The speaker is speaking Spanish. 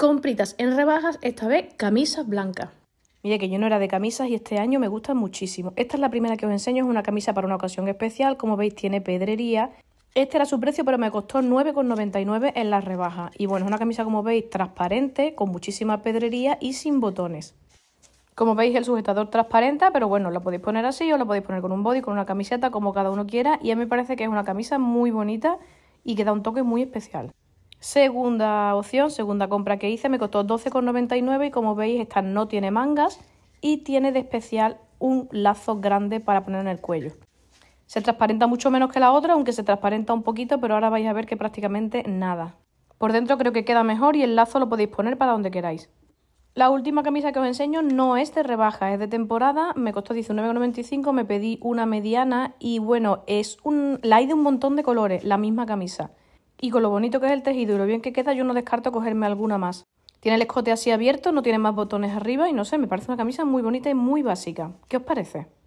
compritas en rebajas, esta vez camisas blancas. Mira que yo no era de camisas y este año me gustan muchísimo. Esta es la primera que os enseño, es una camisa para una ocasión especial, como veis tiene pedrería. Este era su precio, pero me costó 9,99 en las rebajas. Y bueno, es una camisa, como veis, transparente, con muchísima pedrería y sin botones. Como veis, el sujetador transparente, pero bueno, la podéis poner así o la podéis poner con un body, con una camiseta, como cada uno quiera. Y a mí me parece que es una camisa muy bonita y que da un toque muy especial. Segunda opción, segunda compra que hice, me costó 12,99 y como veis esta no tiene mangas y tiene de especial un lazo grande para poner en el cuello. Se transparenta mucho menos que la otra, aunque se transparenta un poquito, pero ahora vais a ver que prácticamente nada. Por dentro creo que queda mejor y el lazo lo podéis poner para donde queráis. La última camisa que os enseño no es de rebaja, es de temporada, me costó 19,95, me pedí una mediana y bueno, es un... la hay de un montón de colores, la misma camisa. Y con lo bonito que es el tejido y lo bien que queda, yo no descarto cogerme alguna más. Tiene el escote así abierto, no tiene más botones arriba y no sé, me parece una camisa muy bonita y muy básica. ¿Qué os parece?